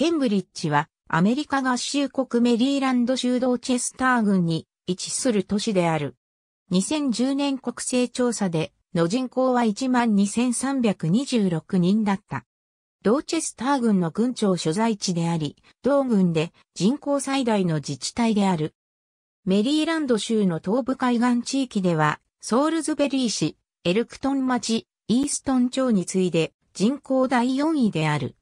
ケンブリッジはアメリカ合衆国メリーランド州ドーチェスター郡に位置する都市である。2010年国勢調査での人口は12,326人だった。ドーチェスター郡の郡庁所在地であり、同郡で人口最大の自治体である。メリーランド州の東部海岸地域では、ソールズベリー市、エルクトン町、イーストン町に次いで人口第4位である。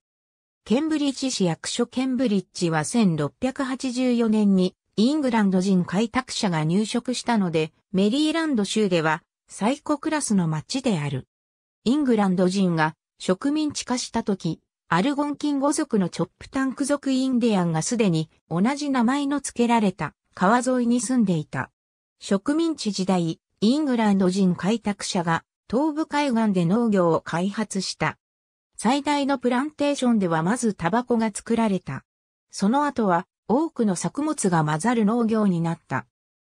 ケンブリッジ市役所ケンブリッジは1684年にイングランド人開拓者が入植したので、メリーランド州では最高クラスの町である。イングランド人が植民地化した時、アルゴンキン語族のチョップタンク族インディアンがすでに同じ名前の付けられた川沿いに住んでいた。植民地時代、イングランド人開拓者が東部海岸で農業を開発した最大のプランテーションではまずタバコが作られた。その後は多くの作物が混ざる農業になった。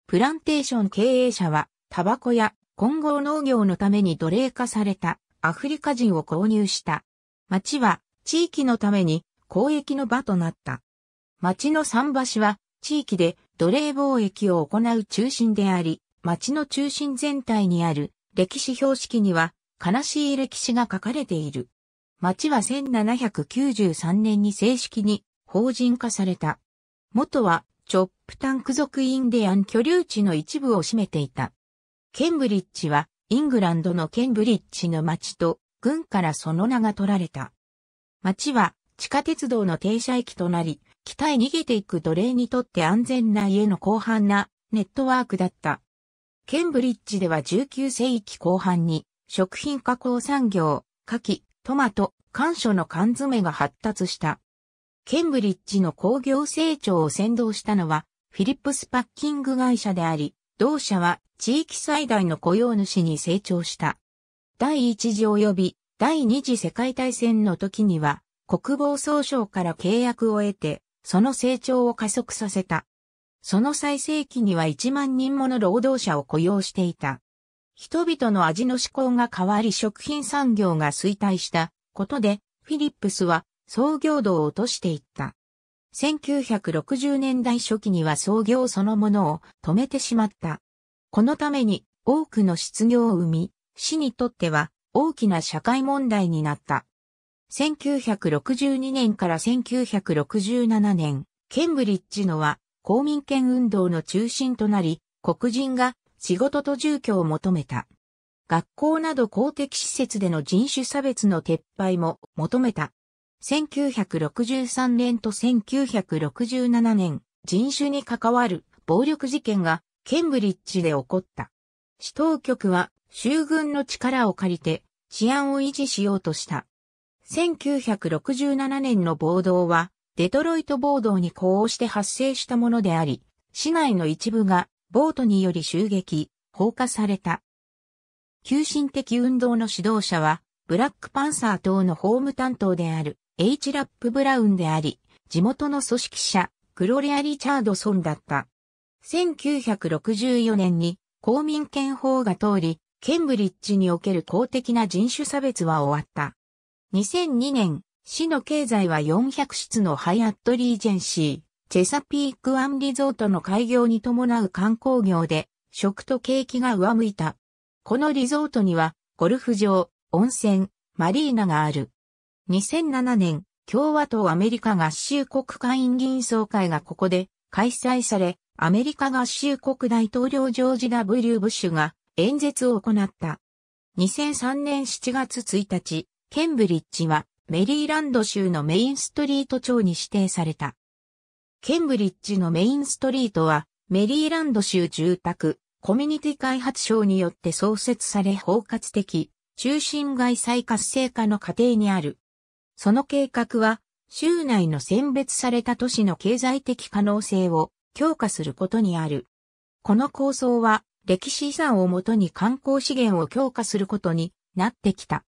プランテーション経営者はタバコや混合農業のために奴隷化されたアフリカ人を購入した。町は地域のために交易の場となった。町の桟橋は地域で奴隷貿易を行う中心であり、町の中心全体にある歴史標識には悲しい歴史が書かれている。町は1793年に正式に法人化された。元はチョップタンク族インディアン居留地の一部を占めていた。ケンブリッジはイングランドのケンブリッジの町と軍からその名が取られた。町は地下鉄道の停車駅となり、北へ逃げていく奴隷にとって安全な家の広範なネットワークだった。ケンブリッジでは19世紀後半に食品加工産業、夏季、トマト、干渉の缶詰が発達した。ケンブリッジの工業成長を先導したのは、フィリップスパッキング会社であり、同社は地域最大の雇用主に成長した。第一次及び第二次世界大戦の時には、国防総省から契約を得て、その成長を加速させた。その最盛期には1万人もの労働者を雇用していた。人々の味の思考が変わり食品産業が衰退したことで、フィリップスは創業度を落としていった。1960年代初期には創業そのものを止めてしまった。このために多くの失業を生み、市にとっては大きな社会問題になった。1962年から1967年、ケンブリッジのは公民権運動の中心となり、黒人が仕事と住居を求めた。学校など公的施設での人種差別の撤廃も求めた。1963年と1967年、人種に関わる暴力事件がケンブリッジで起こった。市当局は州軍の力を借りて治安を維持しようとした。1967年の暴動はデトロイト暴動に呼応して発生したものであり、市内の一部がボートにより襲撃、放火された。急進的運動の指導者は、ブラックパンサー等の法務担当である H ラップ・ブラウンであり、地元の組織者、グロレア・リチャードソンだった。1964年に公民権法が通り、ケンブリッジにおける公的な人種差別は終わった。2002年、市の経済は400室のハイアットリージェンシー、チェサピーク湾リゾートの開業に伴う観光業で、食と景気が上向いた。このリゾートには、ゴルフ場、温泉、マリーナがある。2007年、共和党アメリカ合衆国会員議員総会がここで開催され、アメリカ合衆国大統領ジョージ・ W・ ブッシュが演説を行った。2003年7月1日、ケンブリッジはメリーランド州のメインストリート町に指定された。ケンブリッジのメインストリートは、メリーランド州住宅、コミュニティ開発省によって創設され包括的、中心街再活性化の過程にある。その計画は、州内の選別された都市の経済的可能性を強化することにある。この構想は、歴史遺産をもとに観光資源を強化することになってきた。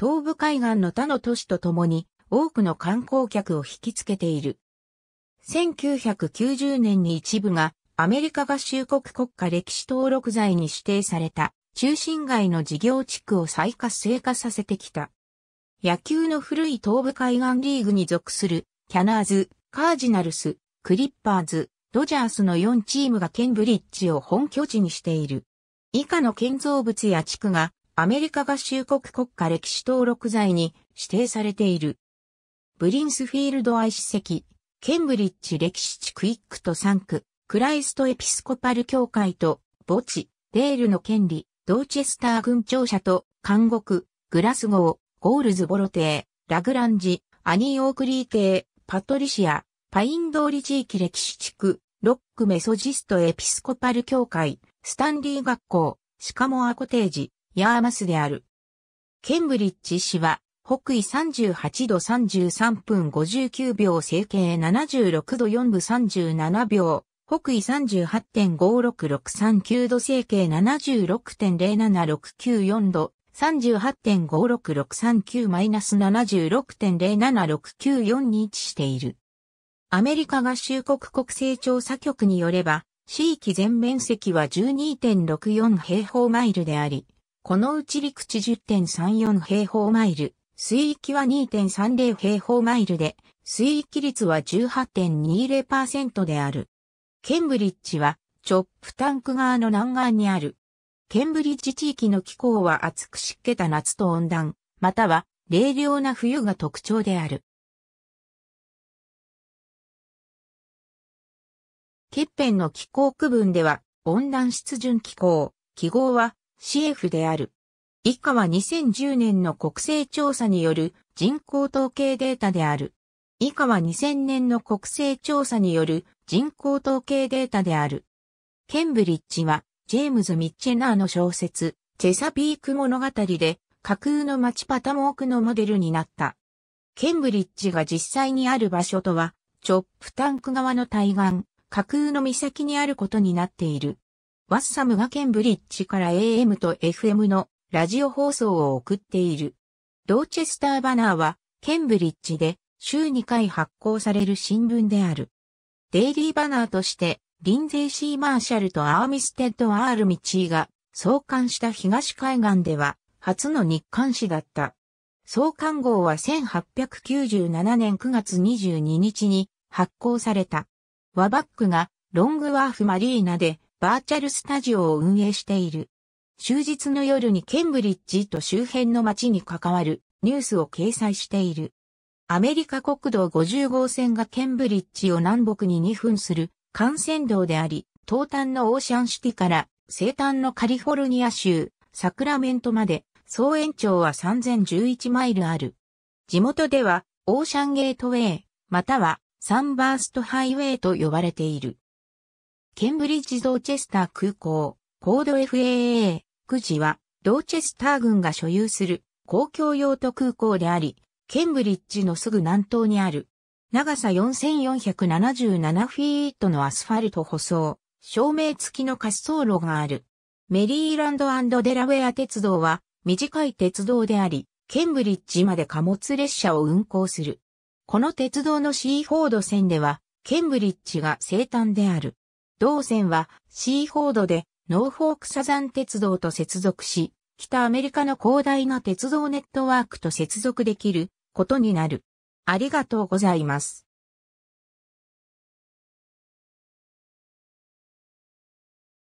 東部海岸の他の都市とともに、多くの観光客を引きつけている。1990年に一部がアメリカ合衆国国家歴史登録財に指定された中心街の事業地区を再活性化させてきた。野球の古い東部海岸リーグに属するキャナーズ、カージナルス、クリッパーズ、ドジャースの4チームがケンブリッジを本拠地にしている。以下の建造物や地区がアメリカ合衆国国家歴史登録財に指定されている。ブリンスフィールド愛史跡、ケンブリッジ歴史地区1区と3区、クライストエピスコパル教会と、墓地、デールの権利、ドーチェスター軍庁舎と、監獄、グラスゴー、ゴールズボロ邸、ラグランジ、アニーオークリー邸、パトリシア、パイン通り地域歴史地区、ロックメソジストエピスコパル教会、スタンリー学校、シカモアコテージ、ヤーマスである。ケンブリッジ市は北緯38度33分59秒整形76度4分37秒、北緯38.56639度整形76.07694度、38.56639-76.07694に位置している。アメリカ合衆国国勢調査局によれば、地域全面積は12.64平方マイルであり、このうち陸地10.34平方マイル、水域は2.30平方マイルで、水域率は18.20%である。ケンブリッジは、チョップタンク側の南岸にある。ケンブリッジ地域の気候は暑く湿気た夏と温暖、または冷涼な冬が特徴である。ケッペンの気候区分では、温暖湿潤気候、記号は CF である。以下は2010年の国勢調査による人口統計データである。以下は2000年の国勢調査による人口統計データである。ケンブリッジは、ジェームズ・ミッチェナーの小説、チェサピーク物語で、架空の町パタモークのモデルになった。ケンブリッジが実際にある場所とは、チョップタンク側の対岸、架空の岬にあることになっている。ワッサムがケンブリッジから AM と FM のラジオ放送を送っている。ドーチェスターバナーは、ケンブリッジで週2回発行される新聞である。デイリーバナーとして、リンゼイ・シー・マーシャルとアーミステッド・アール・ミチーが創刊した東海岸では、初の日刊誌だった。創刊号は1897年9月22日に発行された。ワバックがロングワーフマリーナでバーチャルスタジオを運営している。終日の夜にケンブリッジと周辺の街に関わるニュースを掲載している。アメリカ国道50号線がケンブリッジを南北に2分する幹線道であり、東端のオーシャンシティから西端のカリフォルニア州サクラメントまで総延長は3011マイルある。地元ではオーシャンゲートウェイまたはサンバーストハイウェイと呼ばれている。ケンブリッジドーチェスター空港、コード FAA、クジは、ドーチェスター軍が所有する公共用途空港であり、ケンブリッジのすぐ南東にある、長さ4477フィートのアスファルト舗装、照明付きの滑走路がある。メリーランドデラウェア鉄道は短い鉄道であり、ケンブリッジまで貨物列車を運行する。この鉄道のシーフォード線では、ケンブリッジが生誕である。同線はシーフォードでノーフォークサザン鉄道と接続し、北アメリカの広大な鉄道ネットワークと接続できることになる。ありがとうございます。